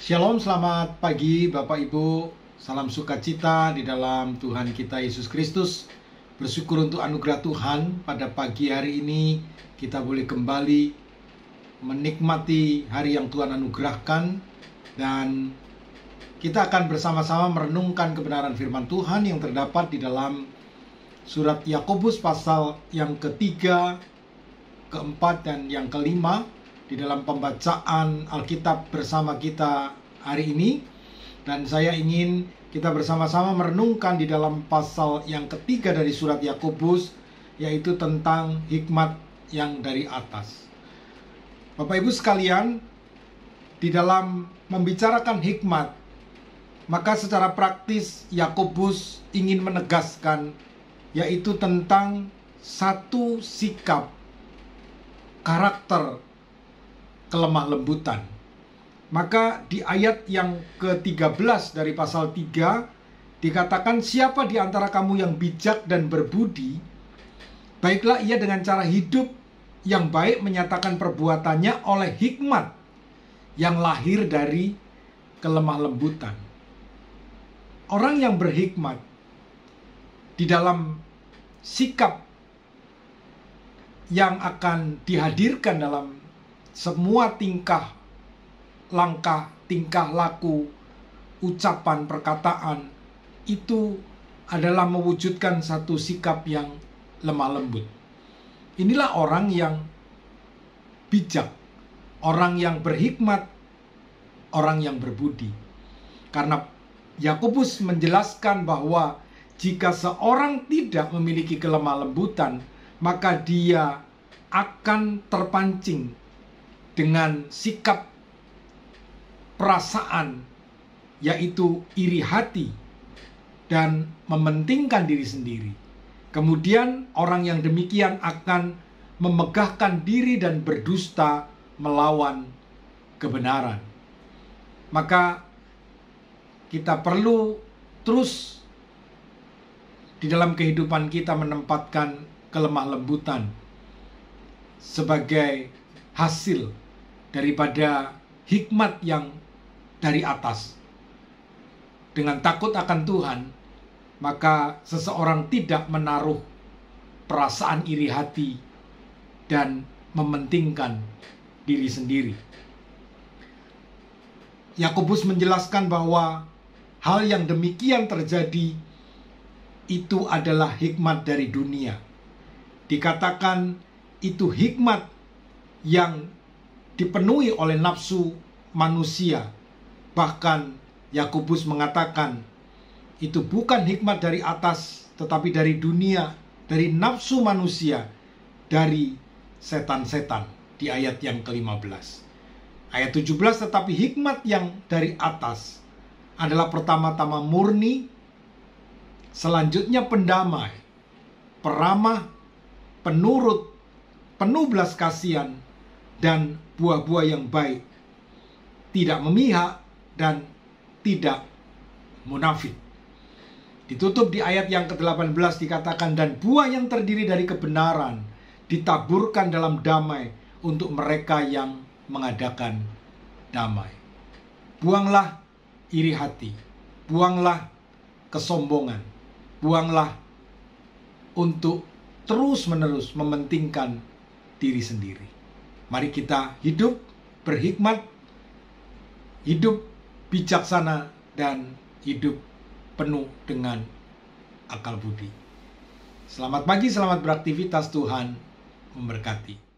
Shalom, selamat pagi Bapak Ibu. Salam sukacita di dalam Tuhan kita Yesus Kristus. Bersyukur untuk anugerah Tuhan pada pagi hari ini kita boleh kembali menikmati hari yang Tuhan anugerahkan dan kita akan bersama-sama merenungkan kebenaran firman Tuhan yang terdapat di dalam surat Yakobus pasal yang ketiga, keempat dan yang kelima di dalam pembacaan Alkitab bersama kita hari ini dan saya ingin kita bersama-sama merenungkan di dalam pasal yang ketiga dari surat Yakobus yaitu tentang hikmat yang dari atas. Bapak Ibu sekalian, di dalam membicarakan hikmat maka secara praktis Yakobus ingin menegaskan yaitu tentang satu sikap karakter kelemah lembutan. Maka di ayat yang ke-13 dari pasal 3 dikatakan siapa di antara kamu yang bijak dan berbudi, baiklah ia dengan cara hidup yang baik menyatakan perbuatannya oleh hikmat yang lahir dari kelemah lembutan. Orang yang berhikmat di dalam sikap yang akan dihadirkan dalam semua tingkah, langkah, tingkah laku, ucapan, perkataan itu adalah mewujudkan satu sikap yang lemah lembut. Inilah orang yang bijak, orang yang berhikmat, orang yang berbudi. Karena Yakobus menjelaskan bahwa jika seorang tidak memiliki kelemah lembutan, maka dia akan terpancing dengan sikap perasaan yaitu iri hati dan mementingkan diri sendiri. Kemudian orang yang demikian akan memegahkan diri dan berdusta melawan kebenaran. Maka kita perlu terus di dalam kehidupan kita menempatkan kelemah lembutan sebagai hasil daripada hikmat yang dari atas. Dengan takut akan Tuhan, maka seseorang tidak menaruh perasaan iri hati dan mementingkan diri sendiri. Yakobus menjelaskan bahwa hal yang demikian terjadi itu adalah hikmat dari dunia. Dikatakan itu hikmat yang dipenuhi oleh nafsu manusia. Bahkan Yakobus mengatakan itu bukan hikmat dari atas tetapi dari dunia, dari nafsu manusia, dari setan-setan di ayat yang ke-15. Ayat 17 tetapi hikmat yang dari atas adalah pertama-tama murni, selanjutnya pendamai, peramah, penurut, penuh belas kasihan, dan buah-buah yang baik, tidak memihak dan tidak munafik. Ditutup di ayat yang ke-18 dikatakan dan buah yang terdiri dari kebenaran ditaburkan dalam damai untuk mereka yang mengadakan damai. Buanglah iri hati, buanglah kesombongan, buanglah untuk terus-menerus mementingkan diri sendiri. Mari kita hidup berhikmat, hidup bijaksana, dan hidup penuh dengan akal budi. Selamat pagi, selamat beraktivitas. Tuhan memberkati.